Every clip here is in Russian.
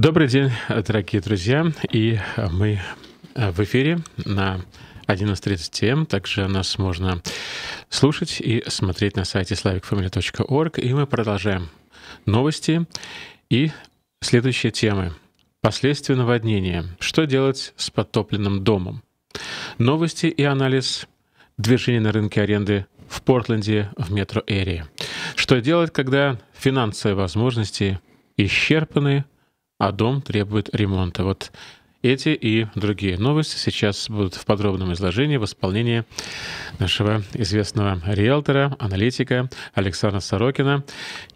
Добрый день, дорогие друзья, и э, мы э, в эфире на 11.30 М. Также нас можно слушать и смотреть на сайте slavicfamily.org. И мы продолжаем новости и следующие темы. Последствия наводнения. Что делать с подтопленным домом? Новости и анализ движения на рынке аренды в Портленде в метро Эрии, Что делать, когда финансовые возможности исчерпаны – а дом требует ремонта. Вот эти и другие новости сейчас будут в подробном изложении в исполнении нашего известного риэлтора, аналитика Александра Сорокина,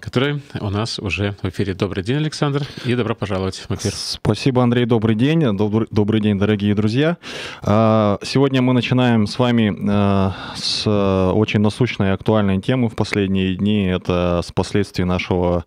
который у нас уже в эфире. Добрый день, Александр, и добро пожаловать в эфир. Спасибо, Андрей, добрый день. Добрый, добрый день, дорогие друзья. А, сегодня мы начинаем с вами а, с очень насущной и актуальной темы в последние дни. Это с последствий нашего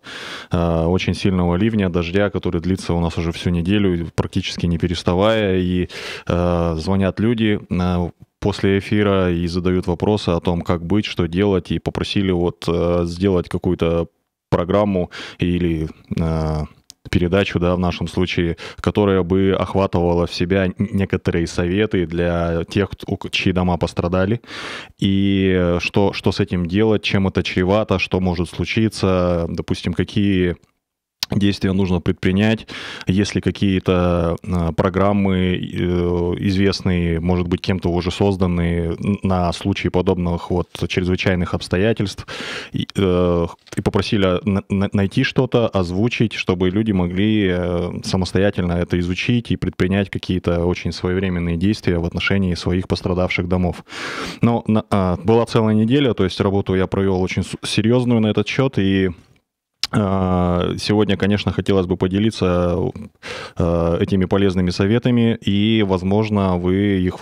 а, очень сильного ливня, дождя, который длится у нас уже всю неделю и практически не перестает переставая, и э, звонят люди, э, после эфира и задают вопросы о том, как быть, что делать, и попросили вот э, сделать какую-то программу или э, передачу, да, в нашем случае, которая бы охватывала в себя некоторые советы для тех, чьи дома пострадали, и что, что с этим делать, чем это чревато, что может случиться, допустим, какие действия нужно предпринять, если какие-то а, программы э, известные, может быть, кем-то уже созданы на случай подобных вот чрезвычайных обстоятельств, и, э, и попросили найти что-то, озвучить, чтобы люди могли э, самостоятельно это изучить и предпринять какие-то очень своевременные действия в отношении своих пострадавших домов. Но а, была целая неделя, то есть работу я провел очень серьезную на этот счет, и а, сегодня, конечно, хотелось бы поделиться а, этими полезными советами, и, возможно, вы их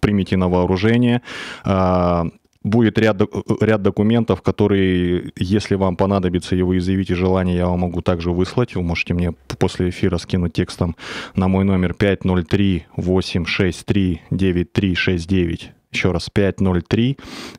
примете на вооружение а, будет ряд, ряд документов, которые, если вам понадобится и вы изъявите желание, я вам могу также выслать. Вы можете мне после эфира скинуть текстом на мой номер 503 863 9369 еще раз,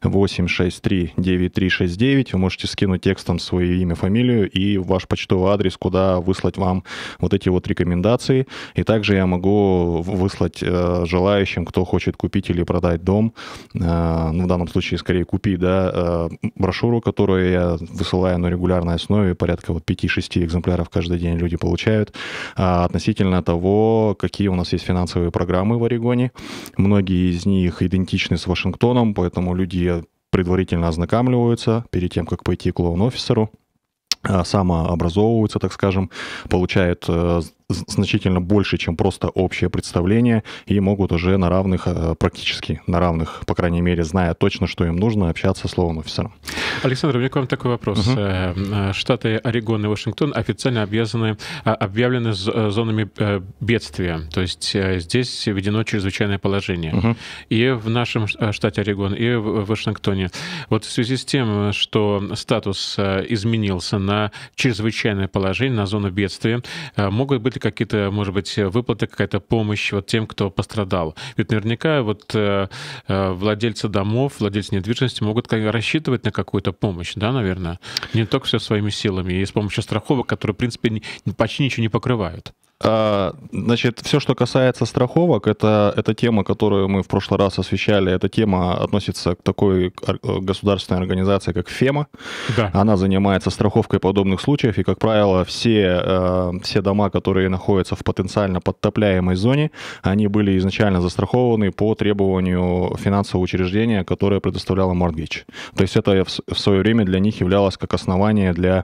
503-863-9369. Вы можете скинуть текстом свое имя, фамилию и ваш почтовый адрес, куда выслать вам вот эти вот рекомендации. И также я могу выслать э, желающим, кто хочет купить или продать дом, э, ну, в данном случае скорее купи, да, э, брошюру, которую я высылаю на регулярной основе, порядка вот 5-6 экземпляров каждый день люди получают, э, относительно того, какие у нас есть финансовые программы в Орегоне. Многие из них идентичны токсичный с Вашингтоном, поэтому люди предварительно ознакомливаются перед тем, как пойти к лоун-офисеру а, самообразовываются, так скажем, получают э, значительно больше, чем просто общее представление, и могут уже на равных, э, практически на равных, по крайней мере, зная точно, что им нужно, общаться с словом офисером. Александр, у меня к вам такой вопрос. Угу. Штаты Орегон и Вашингтон официально обвязаны, а, объявлены зонами бедствия, то есть здесь введено чрезвычайное положение. Угу. И в нашем штате Орегон, и в Вашингтоне. Вот в связи с тем, что статус изменился на чрезвычайное положение, на зону бедствия, могут быть ли какие-то, может быть, выплаты, какая-то помощь вот тем, кто пострадал? Ведь наверняка вот э, э, владельцы домов, владельцы недвижимости могут рассчитывать на какую-то помощь, да, наверное? Не только все своими силами, и с помощью страховок, которые, в принципе, почти ничего не покрывают. А, значит, все, что касается страховок, это, это тема, которую мы в прошлый раз освещали. Эта тема относится к такой э, государственной организации, как ФЕМА. Да. Она занимается страховкой подобных случаев, и, как правило, все, э, все дома, которые находятся в потенциально подтопляемой зоне, они были изначально застрахованы по требованию финансового учреждения, которое предоставляло моргич. То есть это в свое время для них являлось как основание для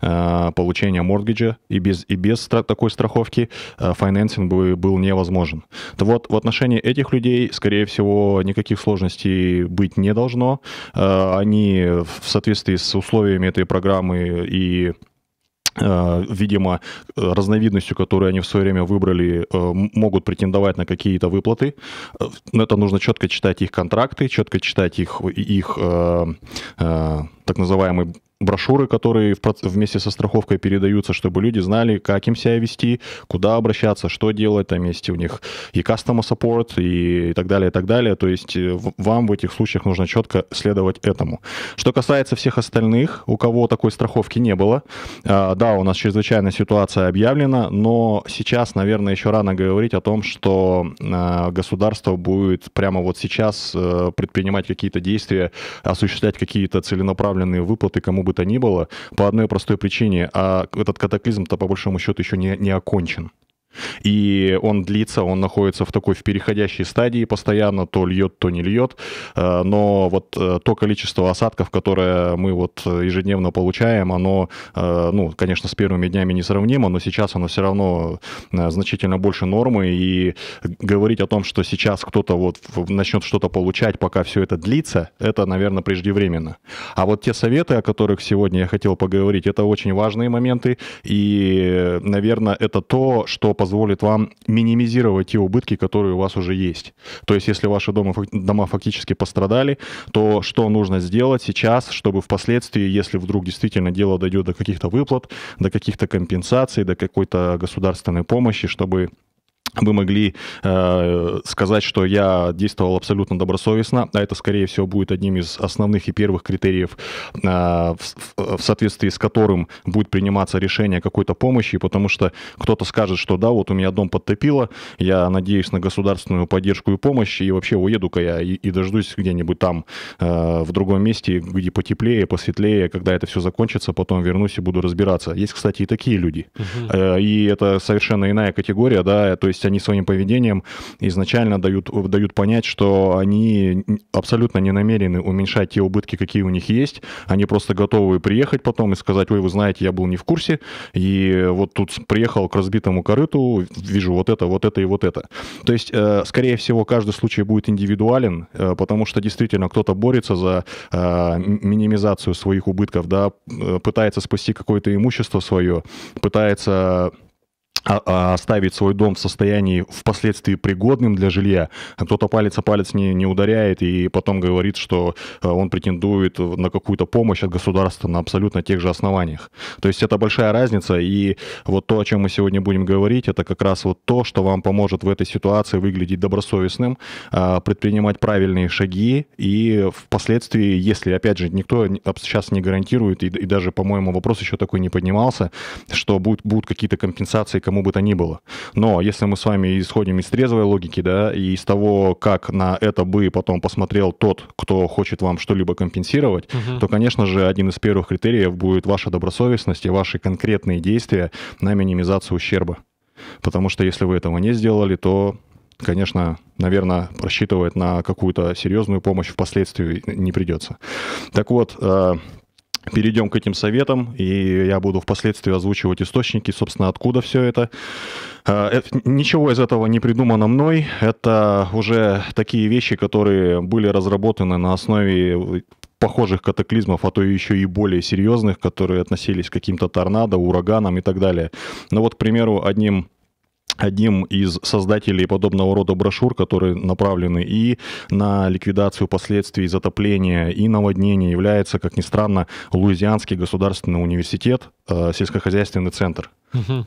э, получения моргиджа, и без, и без такой страховки ипотеки э, файненсинг бы был невозможен. То вот в отношении этих людей, скорее всего, никаких сложностей быть не должно. Э, они в соответствии с условиями этой программы и э, видимо, разновидностью, которую они в свое время выбрали, могут претендовать на какие-то выплаты. Но это нужно четко читать их контракты, четко читать их, их так называемые брошюры, которые вместе со страховкой передаются, чтобы люди знали, как им себя вести, куда обращаться, что делать, там есть у них и customer support, и, и так далее, и так далее. То есть э, вам в этих случаях нужно четко следовать этому. Что касается всех остальных, у кого такой страховки не было, а, да, у нас чрезвычайная ситуация объявлена, но сейчас, наверное, еще рано говорить о том, что а, государство будет прямо вот сейчас э, предпринимать какие-то действия, осуществлять какие-то целенаправленные направлены выплаты кому бы то ни было по одной простой причине, а этот катаклизм-то по большому счету еще не, не окончен. И он длится, он находится в такой в переходящей стадии постоянно, то льет, то не льет. Э, но вот э, то количество осадков, которое мы вот э, ежедневно получаем, оно, ну, конечно, с первыми днями несравнимо, но сейчас оно все равно значительно больше нормы. И говорить о том, что сейчас кто-то вот начнет что-то получать, пока все это длится, это, наверное, преждевременно. А вот те советы, о которых сегодня я хотел поговорить, это очень важные моменты. И, наверное, это то, что позволит вам минимизировать те убытки, которые у вас уже есть. То есть, если ваши дома, дома фактически пострадали, то что нужно сделать сейчас, чтобы впоследствии, если вдруг действительно дело дойдет до каких-то выплат, до каких-то компенсаций, до какой-то государственной помощи, чтобы вы могли э, сказать, что я действовал абсолютно добросовестно, а это, скорее всего, будет одним из основных и первых критериев, э, в, в соответствии с которым будет приниматься решение какой-то помощи, потому что кто-то скажет, что да, вот у меня дом подтопило, я надеюсь на государственную поддержку и помощь, и вообще уеду-ка я и, и дождусь где-нибудь там, э, в другом месте, где потеплее, посветлее, когда это все закончится, потом вернусь и буду разбираться. Есть, кстати, и такие люди. Угу. Э, и это совершенно иная категория, да, то есть есть они своим поведением изначально дают, дают понять, что они абсолютно не намерены уменьшать те убытки, какие у них есть. Они просто готовы приехать потом и сказать, ой, вы знаете, я был не в курсе, и вот тут приехал к разбитому корыту, вижу вот это, вот это и вот это. То есть, э, скорее всего, каждый случай будет индивидуален, э, потому что действительно кто-то борется за э, минимизацию своих убытков, да, пытается спасти какое-то имущество свое, пытается а, а, оставить свой дом в состоянии впоследствии пригодным для жилья, кто-то палец о палец не, не ударяет и потом говорит, что э, он претендует на какую-то помощь от государства на абсолютно тех же основаниях. То есть это большая разница, и вот то, о чем мы сегодня будем говорить, это как раз вот то, что вам поможет в этой ситуации выглядеть добросовестным, а, предпринимать правильные шаги, и впоследствии, если, опять же, никто сейчас не гарантирует, и, и даже, по-моему, вопрос еще такой не поднимался, что будут, будут какие-то компенсации кому бы то ни было. Но если мы с вами исходим из трезвой логики, да, и из того, как на это бы потом посмотрел тот, кто хочет вам что-либо компенсировать, угу. то, конечно же, один из первых критериев будет ваша добросовестность и ваши конкретные действия на минимизацию ущерба. Потому что если вы этого не сделали, то конечно, наверное, рассчитывать на какую-то серьезную помощь впоследствии не придется. Так вот, э, перейдем к этим советам, и я буду впоследствии озвучивать источники, собственно, откуда все это. Э, э, ничего из этого не придумано мной. Это уже такие вещи, которые были разработаны на основе похожих катаклизмов, а то еще и более серьезных, которые относились к каким-то торнадо, ураганам и так далее. Но ну вот, к примеру, одним одним из создателей подобного рода брошюр, которые направлены и на ликвидацию последствий затопления и наводнения, является, как ни странно, Луизианский государственный университет, э, сельскохозяйственный центр.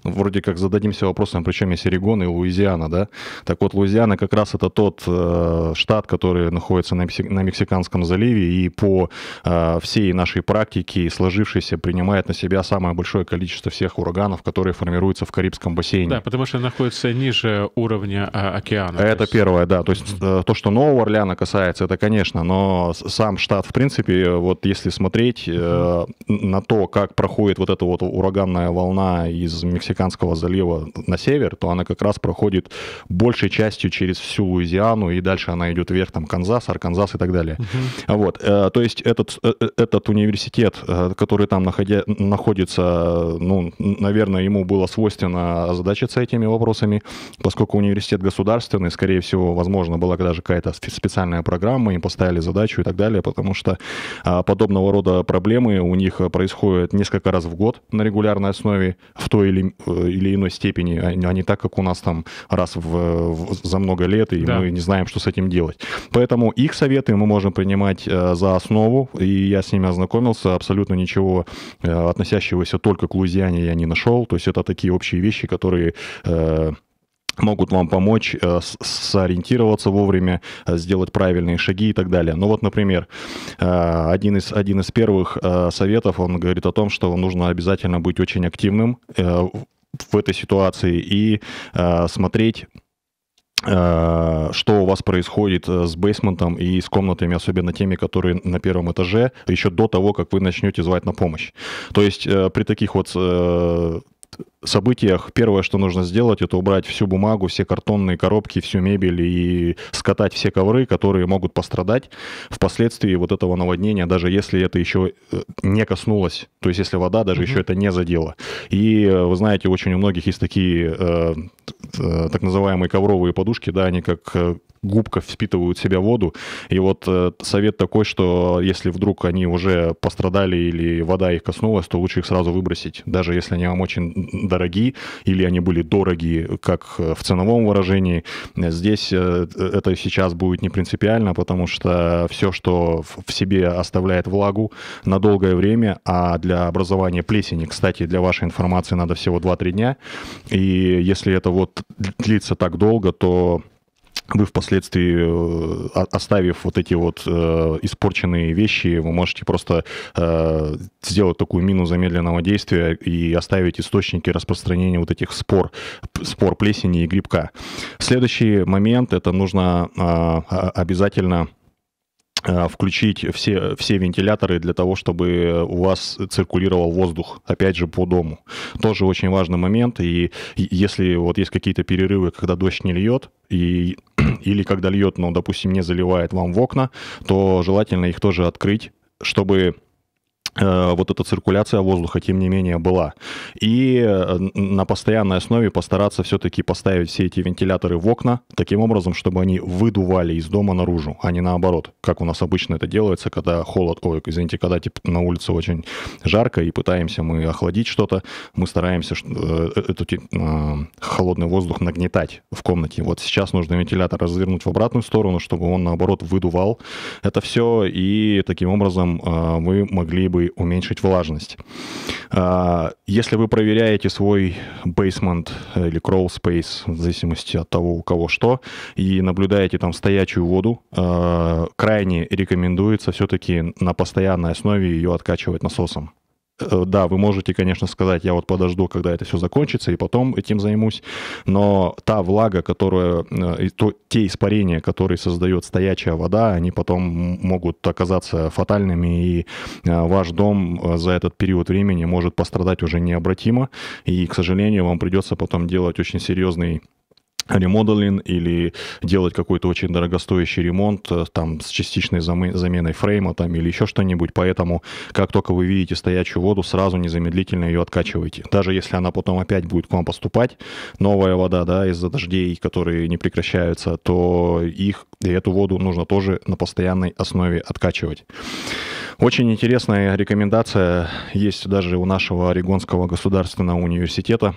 Вроде как зададимся вопросом, причем есть Орегон и Луизиана, да? Так вот, Луизиана как раз это тот э, штат, который находится на, на Мексиканском заливе и по э, всей нашей практике, сложившейся, принимает на себя самое большое количество всех ураганов, которые формируются в Карибском бассейне. Да, потому что находится ниже уровня э, океана. Это есть... первое, да. То есть э, то, что Нового Орлеана касается, это, конечно, но сам штат, в принципе, вот если смотреть э, угу. на то, как проходит вот эта вот ураганная волна из Мексиканского залива на север, то она как раз проходит большей частью через всю Луизиану, и дальше она идет вверх, там, Канзас, Арканзас и так далее. Uh-huh. Вот, э, то есть этот, э, э, этот университет, который там находя, находится, ну, наверное, ему было свойственно озадачиться этими вопросами, поскольку университет государственный, скорее всего, возможно, была даже какая-то специальная программа, им поставили задачу и так далее, потому что а, подобного рода проблемы у них происходят несколько раз в год на регулярной основе в той или, э, или иной степени, а, а не так, как у нас там раз в, в, за много лет, и да. мы не знаем, что с этим делать. Поэтому их советы мы можем принимать э, за основу, и я с ними ознакомился, абсолютно ничего э, относящегося только к Луизиане я не нашел, то есть это такие общие вещи, которые могут вам помочь э, сориентироваться вовремя, э, сделать правильные шаги и так далее. Ну вот, например, э, один из, один из первых советов, он говорит о том, что нужно обязательно быть очень активным в этой ситуации и смотреть что у вас происходит с бейсментом и с комнатами, особенно теми, которые на первом этаже, еще до того, как вы начнете звать на помощь. То есть при таких вот событиях первое, что нужно сделать, это убрать всю бумагу, все картонные коробки, всю мебель и скатать все ковры, которые могут пострадать впоследствии вот этого наводнения, даже если это еще э, не коснулось, то есть если вода даже mm-hmm. еще это не задела. И э, вы знаете, очень у многих есть такие э, э, так называемые ковровые подушки, да, они как э, губка впитывают в себя воду. И вот э, совет такой, что если вдруг они уже пострадали или вода их коснулась, то лучше их сразу выбросить, даже если они вам очень дороги, или они были дороги как э, в ценовом выражении. Здесь э, это сейчас будет не принципиально, потому что все, что в себе оставляет влагу на долгое время, а для образования плесени, кстати, для вашей информации надо всего 2-3 дня. И если это вот длится так долго, то вы впоследствии, э, оставив вот эти вот э, испорченные вещи, вы можете просто э, сделать такую мину замедленного действия и оставить источники распространения вот этих спор, спор плесени и грибка. Следующий момент, это нужно э, обязательно э, включить все, все вентиляторы для того, чтобы у вас циркулировал воздух, опять же, по дому. Тоже очень важный момент, и если вот есть какие-то перерывы, когда дождь не льет, и или когда льет, но, ну, допустим, не заливает вам в окна, то желательно их тоже открыть, чтобы Э, вот эта циркуляция воздуха, тем не менее, была. И э, на постоянной основе постараться все-таки поставить все эти вентиляторы в окна, таким образом, чтобы они выдували из дома наружу, а не наоборот, как у нас обычно это делается, когда холод, ой, извините, когда типа, на улице очень жарко, и пытаемся мы охладить что-то, мы стараемся э, эту, холодный воздух нагнетать в комнате. Вот сейчас нужно вентилятор развернуть в обратную сторону, чтобы он, наоборот, выдувал это все, и таким образом мы могли бы уменьшить влажность. А, если вы проверяете свой basement э, или crawl space, в зависимости от того, у кого что, и наблюдаете там стоячую воду, а, крайне рекомендуется все-таки на постоянной основе ее откачивать насосом. Э, да, вы можете, конечно, сказать, я вот подожду, когда это все закончится, и потом этим займусь, но та влага, которая, э, то, те испарения, которые создает стоячая вода, они потом могут оказаться фатальными, и э, ваш дом за этот период времени может пострадать уже необратимо, и, к сожалению, вам придется потом делать очень серьезный ремоделин или делать какой-то очень дорогостоящий ремонт э, там с частичной заменой фрейма там или еще что-нибудь. Поэтому как только вы видите стоячую воду, сразу незамедлительно ее откачивайте. Даже если она потом опять будет к вам поступать, новая вода, да, из-за дождей, которые не прекращаются, то их и эту воду нужно тоже на постоянной основе откачивать. Очень интересная рекомендация есть даже у нашего Орегонского государственного университета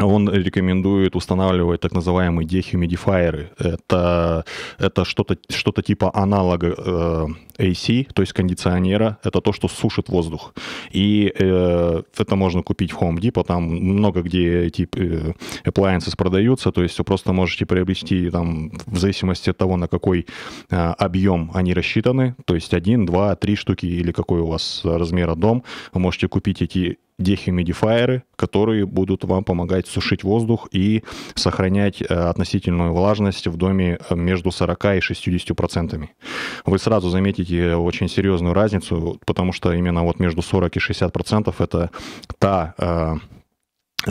он рекомендует устанавливать так называемые дехумидифайеры. Это, это что-то что типа аналога э, AC, то есть кондиционера. Это то, что сушит воздух. И э, это можно купить в Home Depot. Там много где эти э, appliances продаются. То есть вы просто можете приобрести там в зависимости от того, на какой э, объем они рассчитаны. То есть один, два, три штуки или какой у вас размера дом. Вы можете купить эти дехумидифайеры, которые будут вам помогать сушить воздух и сохранять э, относительную влажность в доме э, между 40 и 60 процентами. Вы сразу заметите очень серьезную разницу, потому что именно вот между 40 и 60 процентов это та э,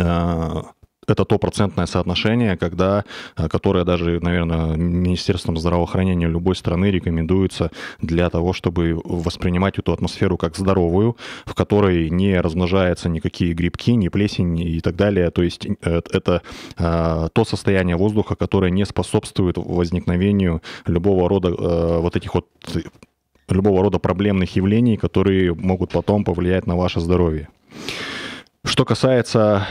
это то процентное соотношение, когда, э, которое даже, наверное, Министерством здравоохранения любой страны рекомендуется для того, чтобы воспринимать эту атмосферу как здоровую, в которой не размножаются никакие грибки, не ни плесень и так далее. То есть э, это э, то состояние воздуха, которое не способствует возникновению любого рода вот этих вот любого рода проблемных явлений, которые могут потом повлиять на ваше здоровье. Что касается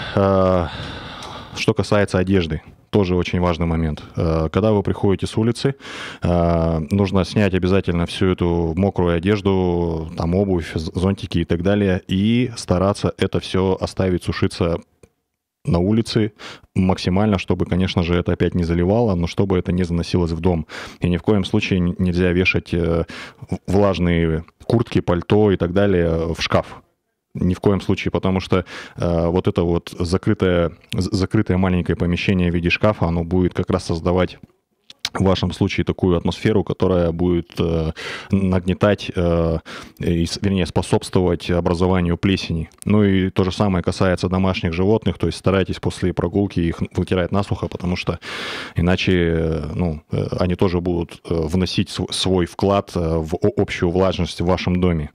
что касается одежды, тоже очень важный момент. Э, когда вы приходите с улицы, э, нужно снять обязательно всю эту мокрую одежду, там обувь, зонтики и так далее, и стараться это все оставить сушиться на улице максимально, чтобы, конечно же, это опять не заливало, но чтобы это не заносилось в дом. И ни в коем случае нельзя вешать э, влажные куртки, пальто и так далее в шкаф ни в коем случае, потому что э, вот это вот закрытое, закрытое маленькое помещение в виде шкафа, оно будет как раз создавать в вашем случае такую атмосферу, которая будет э, нагнетать, э, и, вернее, способствовать образованию плесени. Ну и то же самое касается домашних животных, то есть старайтесь после прогулки их вытирать насухо, потому что иначе э, ну, э, они тоже будут э, вносить св- свой вклад э, в общую влажность в вашем доме.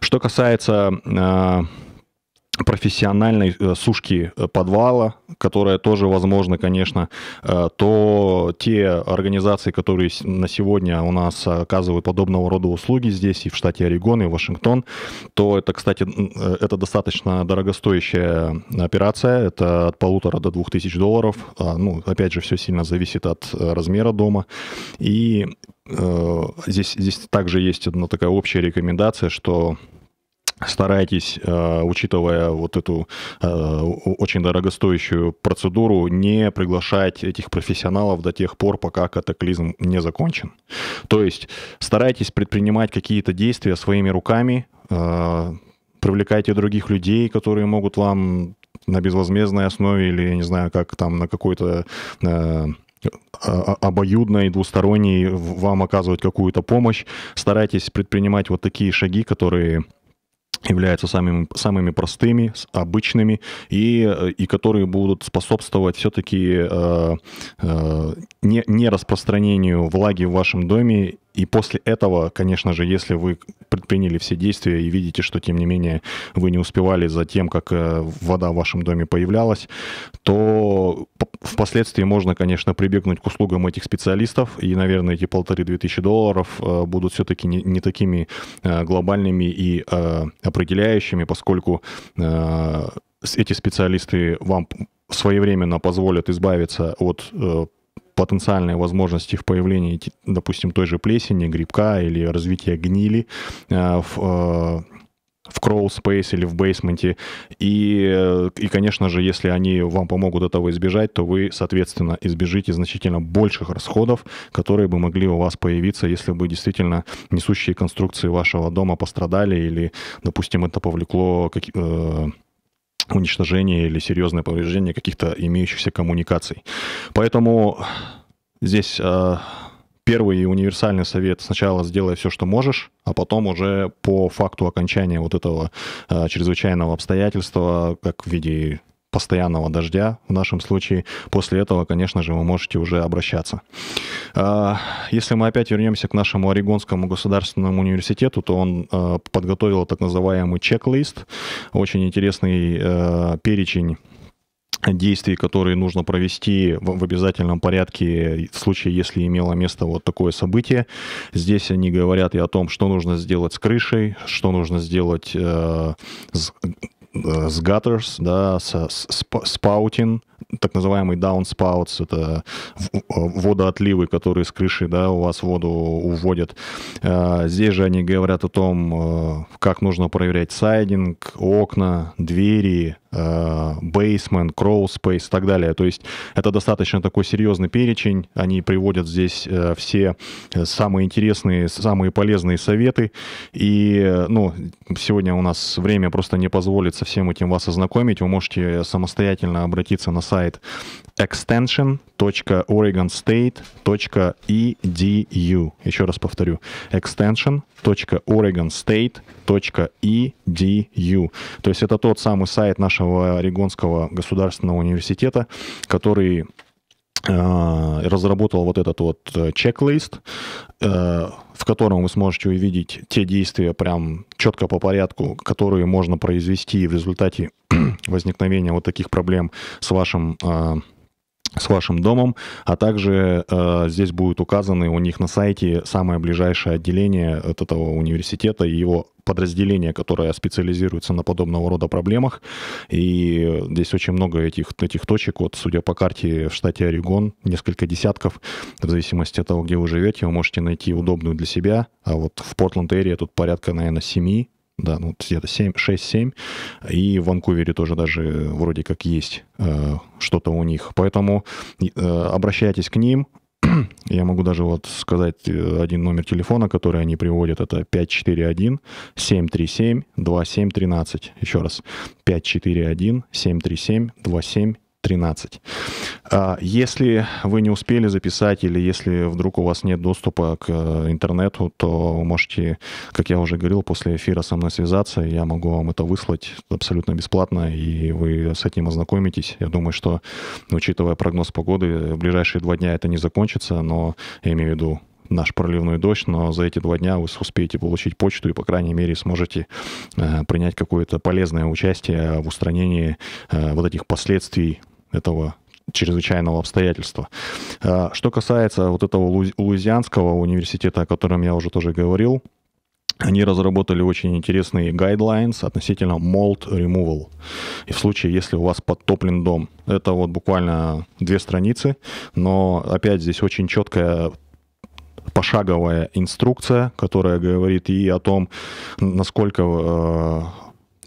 Что касается... Э, профессиональной э, сушки э, подвала, которая тоже возможно, конечно, э, то те организации, которые на сегодня у нас оказывают подобного рода услуги здесь и в штате Орегон, и Вашингтон, то это, кстати, это достаточно дорогостоящая операция, это от полутора до двух тысяч долларов, а, ну, опять же, все сильно зависит от размера дома, и Здесь, здесь также есть одна такая общая рекомендация, что старайтесь, э, учитывая вот эту э, очень дорогостоящую процедуру, не приглашать этих профессионалов до тех пор, пока катаклизм не закончен. То есть старайтесь предпринимать какие-то действия своими руками, э, привлекайте других людей, которые могут вам на безвозмездной основе или, я не знаю, как там на какой-то обоюдной, двусторонней вам оказывать какую-то помощь. Старайтесь предпринимать вот такие шаги, которые являются самыми, самыми простыми, обычными, и, э, и которые будут способствовать все-таки э, э, не, не распространению влаги в вашем доме и после этого, конечно же, если вы предприняли все действия и видите, что, тем не менее, вы не успевали за тем, как э, вода в вашем доме появлялась, то впоследствии можно, конечно, прибегнуть к услугам этих специалистов, и, наверное, эти полторы-две тысячи долларов э, будут все-таки не, не такими э, глобальными и определяющими, поскольку эти специалисты вам своевременно позволят избавиться от потенциальные возможности их появления, допустим, той же плесени, грибка или развития гнили э, в, э, в crawl space или в бейсменте. И, и, конечно же, если они вам помогут этого избежать, то вы, соответственно, избежите значительно больших расходов, которые бы могли у вас появиться, если бы действительно несущие конструкции вашего дома пострадали или, допустим, это повлекло какие э, уничтожение или серьезное повреждение каких-то имеющихся коммуникаций. Поэтому здесь э, первый и универсальный совет сначала сделай все, что можешь, а потом уже по факту окончания вот этого э, чрезвычайного обстоятельства, как в виде постоянного дождя в нашем случае. После этого, конечно же, вы можете уже обращаться. А, если мы опять вернемся к нашему Орегонскому государственному университету, то он а, подготовил так называемый чек-лист, очень интересный а, перечень действий, которые нужно провести в, обязательном порядке в случае, если имело место вот такое событие. Здесь они говорят и о том, что нужно сделать с крышей, что нужно сделать э, с с gutters, да, с, с, с spouting, так называемый downspouts, это э, водоотливы, которые с крыши да, у вас воду уводят. Э, здесь же они говорят о том, э, как нужно проверять сайдинг, окна, двери, бейсмент, кроу спейс и так далее. То есть это достаточно такой серьезный перечень. Они приводят здесь все самые интересные, самые полезные советы. И ну, сегодня у нас время просто не позволит со всем этим вас ознакомить. Вы можете самостоятельно обратиться на сайт сайт extension.oregonstate.edu. Еще раз повторю. extension.oregonstate.edu. То есть это тот самый сайт нашего Орегонского государственного университета, который э, разработал вот этот вот э, чек-лист, э, в котором вы сможете увидеть те действия прям четко по порядку, которые можно произвести в результате возникновения вот таких проблем с вашим а, с вашим домом, а также э, здесь будут указаны у них на сайте самое ближайшее отделение от этого университета и его подразделение, которое специализируется на подобного рода проблемах. И здесь очень много этих, этих точек. Вот, судя по карте в штате Орегон, несколько десятков. В зависимости от того, где вы живете, вы можете найти удобную для себя. А вот в Портленд-Эре тут порядка, наверное, семи да, ну, где-то 7, 6-7, и в Ванкувере тоже даже э, вроде как есть э, что-то у них. Поэтому э, обращайтесь к ним, я могу даже вот сказать э, один номер телефона, который они приводят, это 541-737-2713. Еще раз, 541-737-2713. 13. А, если вы не успели записать или если вдруг у вас нет доступа к э, интернету, то можете, как я уже говорил, после эфира со мной связаться. Я могу вам это выслать абсолютно бесплатно, и вы с этим ознакомитесь. Я думаю, что, учитывая прогноз погоды, в ближайшие два дня это не закончится, но я имею в виду наш проливной дождь, но за эти два дня вы успеете получить почту и, по крайней мере, сможете э, принять какое-то полезное участие в устранении э, вот этих последствий этого чрезвычайного обстоятельства. А, что касается вот этого Луизианского университета, о котором я уже тоже говорил, они разработали очень интересные guidelines относительно mold removal. И в случае, если у вас подтоплен дом, это вот буквально две страницы, но опять здесь очень четкая пошаговая инструкция, которая говорит и о том, насколько э,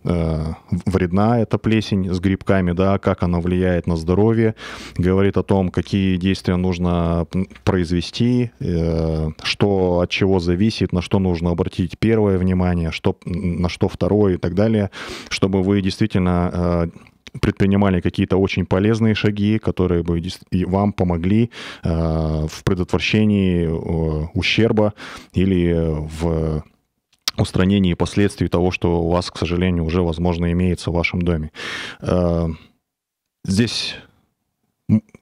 Э, вредна эта плесень с грибками, да, как она влияет на здоровье, говорит о том, какие действия нужно произвести, э, что от чего зависит, на что нужно обратить первое внимание, что, на что второе и так далее, чтобы вы действительно э, предпринимали какие-то очень полезные шаги, которые бы вам помогли в предотвращении ущерба или в устранении последствий того, что у вас, к сожалению, уже, возможно, имеется в вашем доме. Э, здесь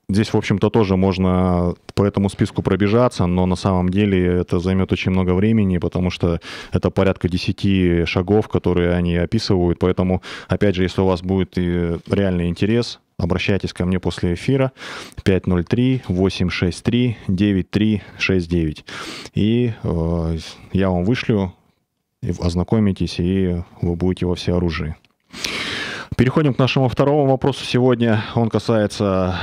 Здесь, в общем-то, тоже можно по этому списку пробежаться, но на самом деле это займет очень много времени, потому что это порядка 10 шагов, которые они описывают. Поэтому, опять же, если у вас будет реальный интерес, обращайтесь ко мне после эфира 503-863-9369. И э, я вам вышлю ознакомитесь, и вы будете во всеоружии. Переходим к нашему второму вопросу сегодня. Он касается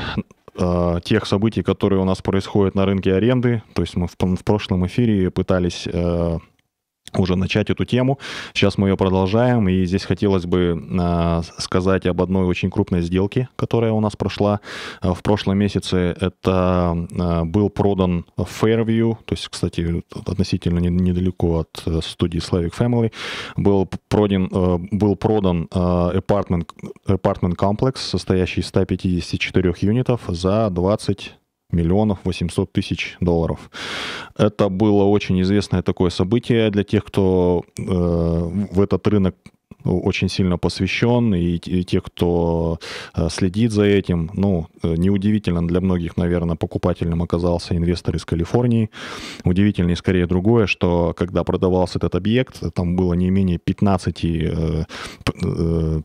э, тех событий, которые у нас происходят на рынке аренды. То есть мы в, в прошлом эфире пытались э, уже начать эту тему. Сейчас мы ее продолжаем, и здесь хотелось бы э, сказать об одной очень крупной сделке, которая у нас прошла а, в прошлом месяце. Это э, был продан Fairview, то есть, кстати, относительно недалеко от э, студии Slavic Family, был, проден, э, был продан apartment, э, apartment комплекс, состоящий из 154 юнитов за 20 миллионов 800 тысяч долларов. Это было очень известное такое событие для тех, кто э, в этот рынок очень сильно посвящен, и, и те, кто э, следит за этим. Ну, э, неудивительно для многих, наверное, покупателем оказался инвестор из Калифорнии. Удивительнее скорее другое, что когда продавался этот объект, там было не менее 15 э, э,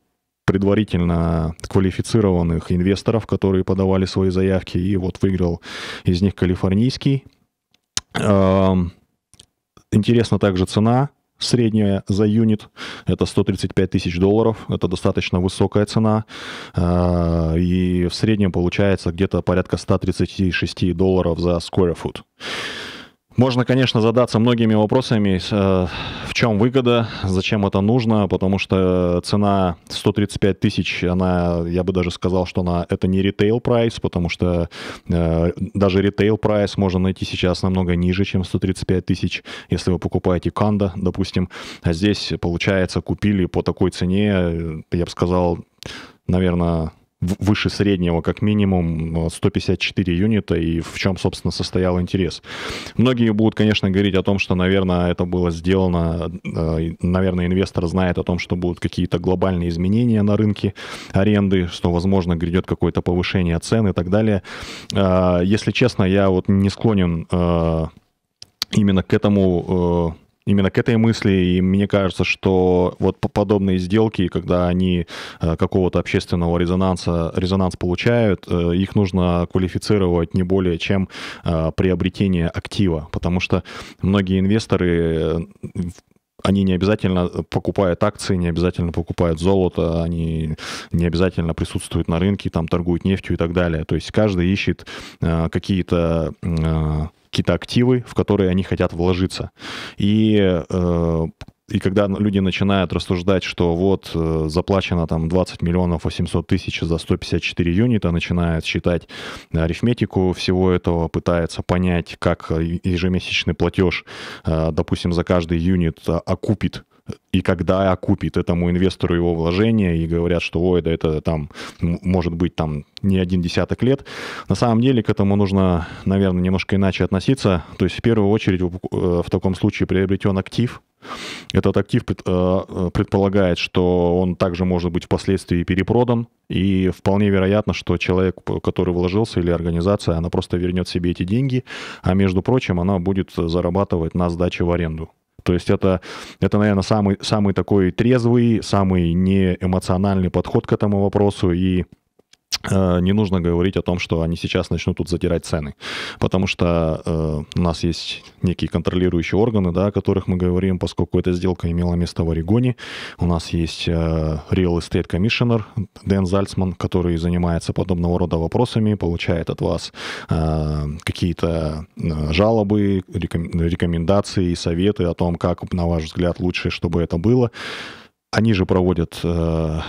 предварительно квалифицированных инвесторов, которые подавали свои заявки, и вот выиграл из них калифорнийский. Эм, интересна также цена средняя за юнит, это 135 тысяч долларов, это достаточно высокая цена, э, и в среднем получается где-то порядка 136 долларов за square foot. Можно, конечно, задаться многими вопросами, э, в чем выгода, зачем это нужно, потому что цена 135 тысяч, она, я бы даже сказал, что она, это не ритейл прайс, потому что э, даже ритейл прайс можно найти сейчас намного ниже, чем 135 тысяч, если вы покупаете Канда, допустим. А здесь, получается, купили по такой цене, э, я бы сказал, наверное, выше среднего, как минимум 154 э, юнита, и в чем, собственно, состоял интерес. Многие будут, конечно, говорить о том, что, наверное, это было сделано, э, наверное, инвестор знает о том, что будут какие-то глобальные изменения на рынке аренды, что, возможно, грядет какое-то повышение цен и так далее. Э, если честно, я вот не склонен именно к этому именно к этой мысли, и мне кажется, что вот подобные сделки, когда они э, какого-то общественного резонанса, резонанс получают, э, их нужно квалифицировать не более чем э, приобретение актива, потому что многие инвесторы они не обязательно покупают акции, не обязательно покупают золото, они не обязательно присутствуют на рынке, там торгуют нефтью и так далее. То есть каждый ищет э, какие-то э, какие-то активы, в которые они хотят вложиться. И э, и когда люди начинают рассуждать, что вот э, заплачено там 20 миллионов 800 тысяч за 154 юнита, начинает считать э, арифметику всего этого, пытается понять, как э, ежемесячный платеж, э, допустим, за каждый юнит окупит и когда окупит этому инвестору его вложение, и говорят, что ой, да это там может быть там не один десяток лет. На самом деле к этому нужно, наверное, немножко иначе относиться. То есть в первую очередь в э, таком случае приобретен актив. Этот актив э, э, предполагает, что он также может быть впоследствии перепродан, и вполне вероятно, что человек, который вложился, или организация, она просто вернет себе эти деньги, а между прочим, она будет зарабатывать на сдаче в аренду. То есть это, это наверное, самый, самый такой трезвый, самый неэмоциональный подход к этому вопросу. И Э, не нужно говорить о том, что они сейчас начнут тут задирать цены, потому что э, у нас есть некие контролирующие органы, да, о которых мы говорим, поскольку эта сделка имела место в Орегоне. У нас есть э, Real Estate Commissioner Дэн Зальцман, который занимается подобного рода вопросами, получает от вас э, какие-то э, жалобы, рекомендации, советы о том, как, на ваш взгляд, лучше, чтобы это было. Они же проводят э,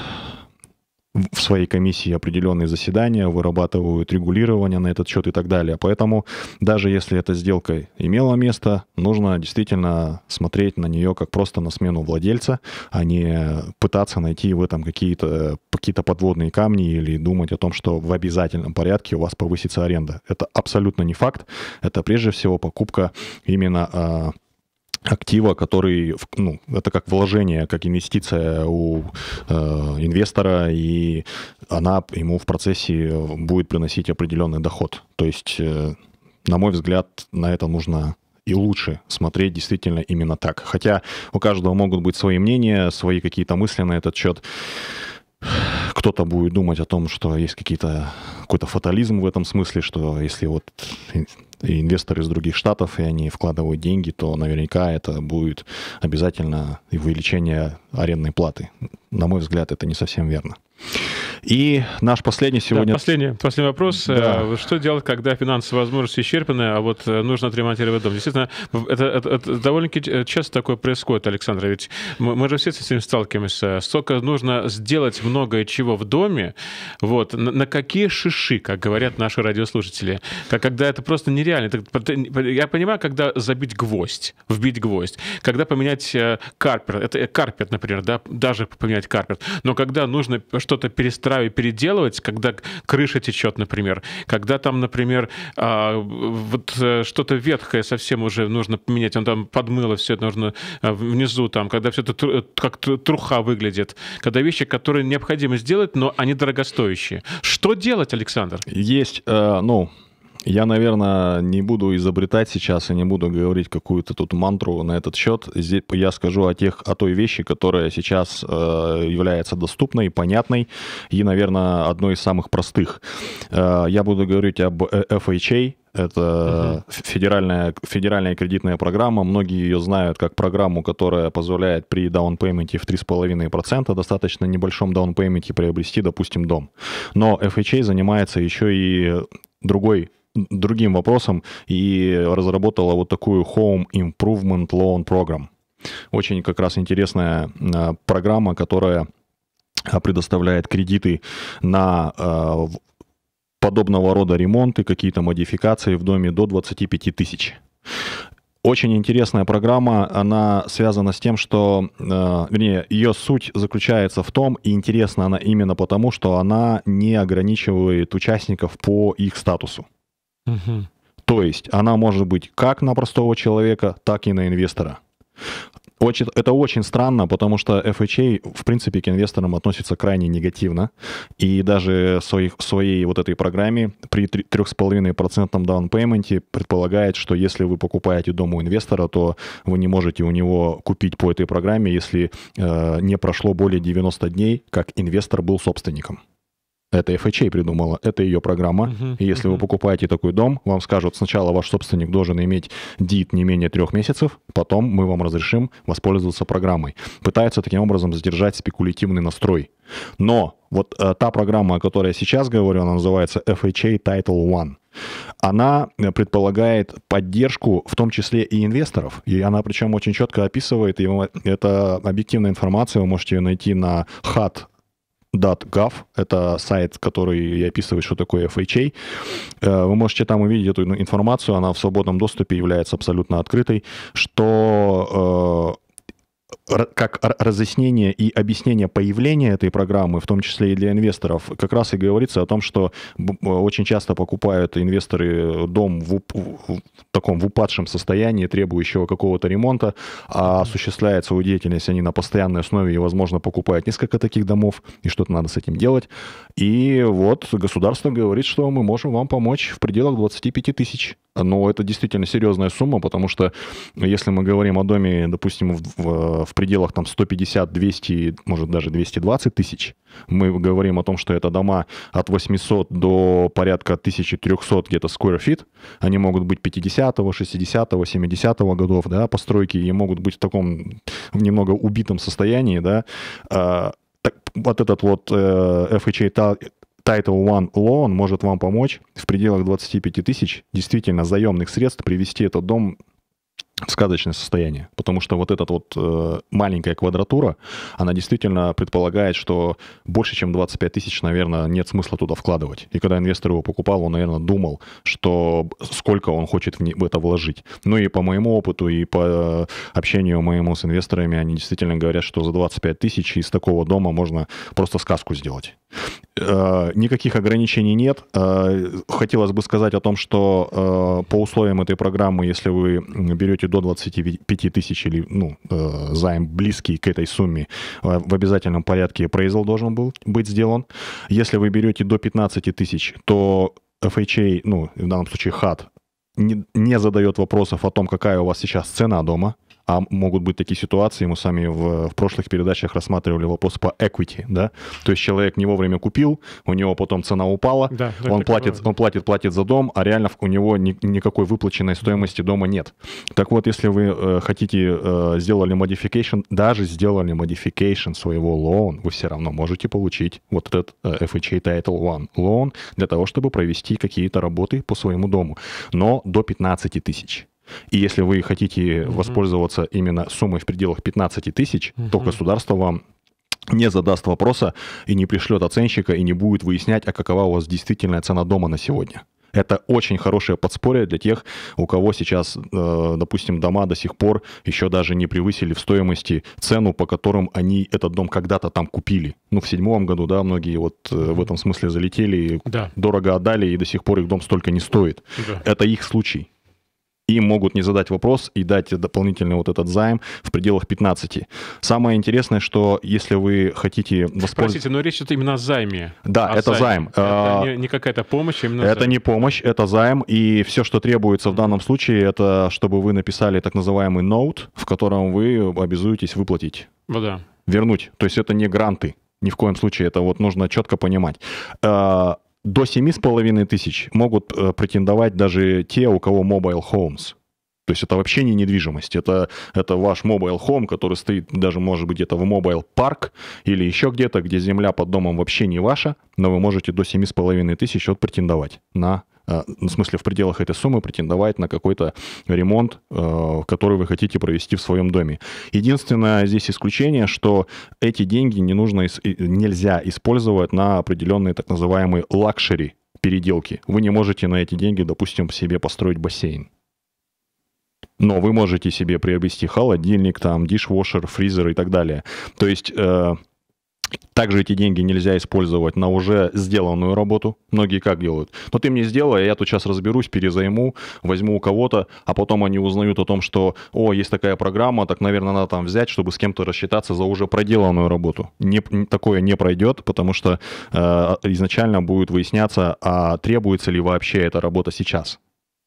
в своей комиссии определенные заседания, вырабатывают регулирование на этот счет и так далее. Поэтому даже если эта сделка имела место, нужно действительно смотреть на нее как просто на смену владельца, а не пытаться найти в этом какие-то какие подводные камни или думать о том, что в обязательном порядке у вас повысится аренда. Это абсолютно не факт. Это прежде всего покупка именно а, актива, который, ну, это как вложение, как инвестиция у э, инвестора, и она ему в процессе э, будет приносить определенный доход. То есть, э, на мой взгляд, на это нужно и лучше смотреть действительно именно так. Хотя у каждого могут быть свои мнения, свои какие-то мысли на этот счет. Кто-то будет думать о том, что есть какие-то какой-то фатализм в этом смысле, что если вот и инвесторы из других штатов, и они вкладывают деньги, то наверняка это будет обязательно увеличение арендной платы. На мой взгляд, это не совсем верно. И наш последний сегодня... Да, последний, последний вопрос. Да. Э, что делать, когда финансовые возможности исчерпаны, а вот э, нужно отремонтировать дом? Действительно, это, это, это довольно-таки часто такое происходит, Александр. Ведь мы, мы же все с этим сталкиваемся. Столько нужно сделать многое чего в доме. Вот. На, на какие шиши, как говорят наши радиослушатели. Как, когда это просто нереально. Я понимаю, когда забить гвоздь, вбить гвоздь. Когда поменять э, карпер. Это карпет, например, да? Даже поменять карпет. Но когда нужно что-то перестраивать, переделывать, когда крыша течет, например, когда там, например, а, вот э, что-то ветхое совсем уже нужно поменять, он там подмыло все, это нужно э, внизу там, когда все это э, как труха выглядит, когда вещи, которые необходимо сделать, но они дорогостоящие. Что делать, Александр? Есть, ну, я, наверное, не буду изобретать сейчас и не буду говорить какую-то тут мантру на этот счет. Здесь я скажу о тех, о той вещи, которая сейчас э, является доступной, понятной и, наверное, одной из самых простых. Э, я буду говорить об э, FHA, это угу. федеральная, федеральная кредитная программа. Многие ее знают как программу, которая позволяет при даунпейменте в 3,5%, достаточно небольшом даунпейменте приобрести, допустим, дом. Но FHA занимается еще и другой другим вопросам и разработала вот такую Home Improvement Loan Program. Очень как раз интересная а, программа, которая а, предоставляет кредиты на а, подобного рода ремонты, какие-то модификации в доме до 25 тысяч. Очень интересная программа, она связана с тем, что, э, вернее, ее суть заключается в том, и интересна она именно потому, что она не ограничивает участников по их статусу. Угу. То есть она может быть как на простого человека, так и на инвестора. Очень, это очень странно, потому что FHA, в принципе, к инвесторам относится крайне негативно. И даже своих, своей вот этой программе при 3,5% даунпейменте предполагает, что если вы покупаете дом у инвестора, то вы не можете у него купить по этой программе, если э, не прошло более 90 дней, как инвестор был собственником. Это FHA придумала, это ее программа. Uh-huh, и если uh-huh. вы покупаете такой дом, вам скажут сначала ваш собственник должен иметь ДИТ не менее трех месяцев, потом мы вам разрешим воспользоваться программой. Пытаются таким образом задержать спекулятивный настрой. Но вот э, та программа, о которой я сейчас говорю, она называется FHA Title One. Она э, предполагает поддержку, в том числе и инвесторов. И она причем очень четко описывает, и это объективная информация, вы можете ее найти на HUD .gov. Это сайт, который и описывает, что такое FHA. Э, вы можете там увидеть эту информацию, она в свободном доступе является абсолютно открытой, что э, как разъяснение и объяснение появления этой программы, в том числе и для инвесторов, как раз и говорится о том, что э, очень часто покупают инвесторы дом в, уп- в таком в упадшем состоянии, требующего какого-то ремонта, а осуществляет свою деятельность они на постоянной основе и, возможно, покупают несколько таких домов, и что-то надо с этим делать. И вот государство говорит, что мы можем вам помочь в пределах 25 тысяч но это действительно серьезная сумма, потому что если мы говорим о доме, допустим, в, в, в пределах там 150, 200, может даже 220 тысяч, мы говорим о том, что это дома от 800 до порядка 1300 где-то square feet, они могут быть 50-го, 60-го, 70-го годов, да, постройки, и могут быть в таком немного убитом состоянии, да, а, вот этот вот э, FHA Title One Loan может вам помочь в пределах 25 тысяч действительно заемных средств привести этот дом сказочное состояние, потому что вот эта вот э, маленькая квадратура, она действительно предполагает, что больше, чем 25 тысяч, наверное, нет смысла туда вкладывать. И когда инвестор его покупал, он, наверное, думал, что сколько он хочет в, не, в это вложить. Ну и по моему опыту, и по общению моему с инвесторами, они действительно говорят, что за 25 тысяч из такого дома можно просто сказку сделать. Э, никаких ограничений нет. Э, хотелось бы сказать о том, что э, по условиям этой программы, если вы берете до 25 тысяч или ну, э, займ близкий к этой сумме, э, в обязательном порядке appraisal должен был быть сделан. Если вы берете до 15 тысяч, то FHA, ну, в данном случае HAT, не, не задает вопросов о том, какая у вас сейчас цена дома – а могут быть такие ситуации, мы сами в, в прошлых передачах рассматривали вопрос по equity, да, то есть человек не вовремя купил, у него потом цена упала, да, он платит, он платит, платит за дом, а реально у него ни, никакой выплаченной стоимости дома нет. Так вот, если вы э, хотите, э, сделали modification, даже сделали modification своего loan, вы все равно можете получить вот этот э, FHA Title One loan для того, чтобы провести какие-то работы по своему дому, но до 15 тысяч. И если вы хотите угу. воспользоваться именно суммой в пределах 15 тысяч, угу. то государство вам не задаст вопроса и не пришлет оценщика и не будет выяснять, а какова у вас действительная цена дома на сегодня. Это очень хорошее подспорье для тех, у кого сейчас, э, допустим, дома до сих пор еще даже не превысили в стоимости цену, по которым они этот дом когда-то там купили. Ну, в седьмом году, да, многие вот э, в этом смысле залетели, да. дорого отдали, и до сих пор их дом столько не стоит. Да. Это их случай и могут не задать вопрос и дать дополнительный вот этот займ в пределах 15. Самое интересное, что если вы хотите воспользоваться... Простите, но речь идет именно о займе. Да, о это займе. займ. Это а, не, не какая-то помощь, а именно Это займ. не помощь, это займ, и все, что требуется в данном случае, это чтобы вы написали так называемый ноут, в котором вы обязуетесь выплатить. Ну Вернуть. То есть это не гранты. Ни в коем случае это вот нужно четко понимать. А, до семи с половиной тысяч могут э, претендовать даже те, у кого mobile homes. То есть это вообще не недвижимость, это, это ваш mobile home, который стоит даже, может быть, где-то в mobile парк или еще где-то, где земля под домом вообще не ваша, но вы можете до семи с половиной тысяч вот претендовать на Э, ну, в смысле в пределах этой суммы претендовать на какой-то ремонт, э, который вы хотите провести в своем доме. Единственное здесь исключение, что эти деньги не нужно, нельзя использовать на определенные так называемые лакшери переделки. Вы не можете на эти деньги, допустим, себе построить бассейн. Но вы можете себе приобрести холодильник, там, дишвошер, фризер и так далее. То есть э, также эти деньги нельзя использовать на уже сделанную работу. Многие как делают? Но «Ну, ты мне сделай, а я тут сейчас разберусь, перезайму, возьму у кого-то, а потом они узнают о том, что, о, есть такая программа, так, наверное, надо там взять, чтобы с кем-то рассчитаться за уже проделанную работу. Не, такое не пройдет, потому что э, изначально будет выясняться, а требуется ли вообще эта работа сейчас.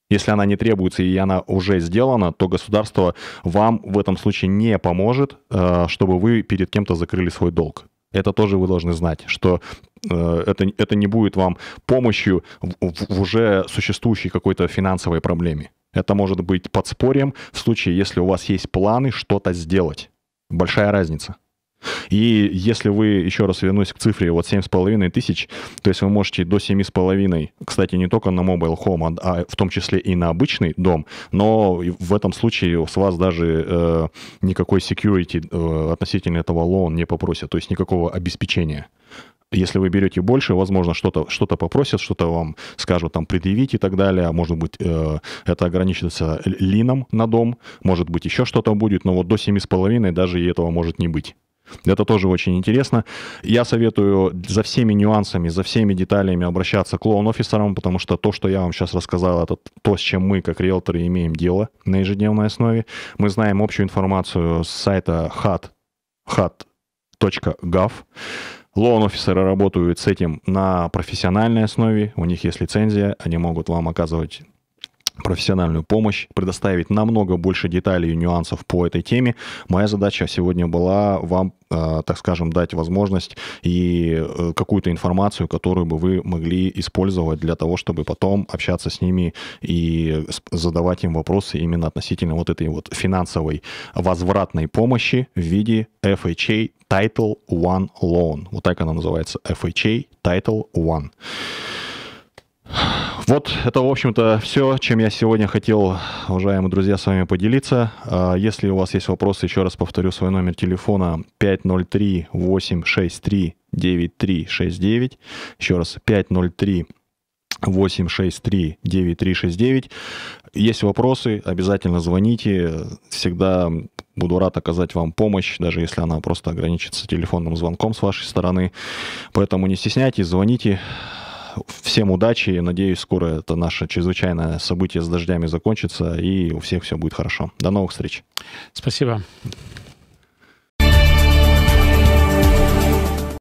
Если она не требуется и она уже сделана, то государство вам в этом случае не поможет, э, чтобы вы перед кем-то закрыли свой долг это тоже вы должны знать, что э, это, это не будет вам помощью в, в, в уже существующей какой-то финансовой проблеме. Это может быть подспорьем в случае, если у вас есть планы что-то сделать. Большая разница. И если вы, еще раз вернусь к цифре, вот 7,5 тысяч, то есть вы можете до 7,5, кстати, не только на Mobile Home, а, а в том числе и на обычный дом, но в этом случае с вас даже э, никакой security э, относительно этого лоун не попросят, то есть никакого обеспечения. Если вы берете больше, возможно, что-то что попросят, что-то вам скажут, там, предъявить и так далее. А может быть, э, это ограничится лином на дом, может быть, еще что-то будет, но вот до 7,5 даже и этого может не быть. Это тоже очень интересно. Я советую за всеми нюансами, за всеми деталями обращаться к лоун-офисерам, потому что то, что я вам сейчас рассказал, это то, с чем мы, как риэлторы, имеем дело на ежедневной основе. Мы знаем общую информацию с сайта HUD, HUD.gov. Лоун-офисеры работают с этим на профессиональной основе, у них есть лицензия, они могут вам оказывать профессиональную помощь, предоставить намного больше деталей и нюансов по этой теме. Моя задача сегодня была вам, э, так скажем, дать возможность и э, какую-то информацию, которую бы вы могли использовать для того, чтобы потом общаться с ними и задавать им вопросы именно относительно вот этой вот финансовой возвратной помощи в виде FHA Title One Loan. Вот так она называется, FHA Title One. Вот это, в общем-то, все, чем я сегодня хотел, уважаемые друзья, с вами поделиться. А, если у вас есть вопросы, еще раз повторю свой номер телефона 503 863 9369. Еще раз, 503 863-9369. Есть вопросы, обязательно звоните. Всегда буду рад оказать вам помощь, даже если она просто ограничится телефонным звонком с вашей стороны. Поэтому не стесняйтесь, звоните. Всем удачи. Надеюсь, скоро это наше чрезвычайное событие с дождями закончится, и у всех все будет хорошо. До новых встреч. Спасибо.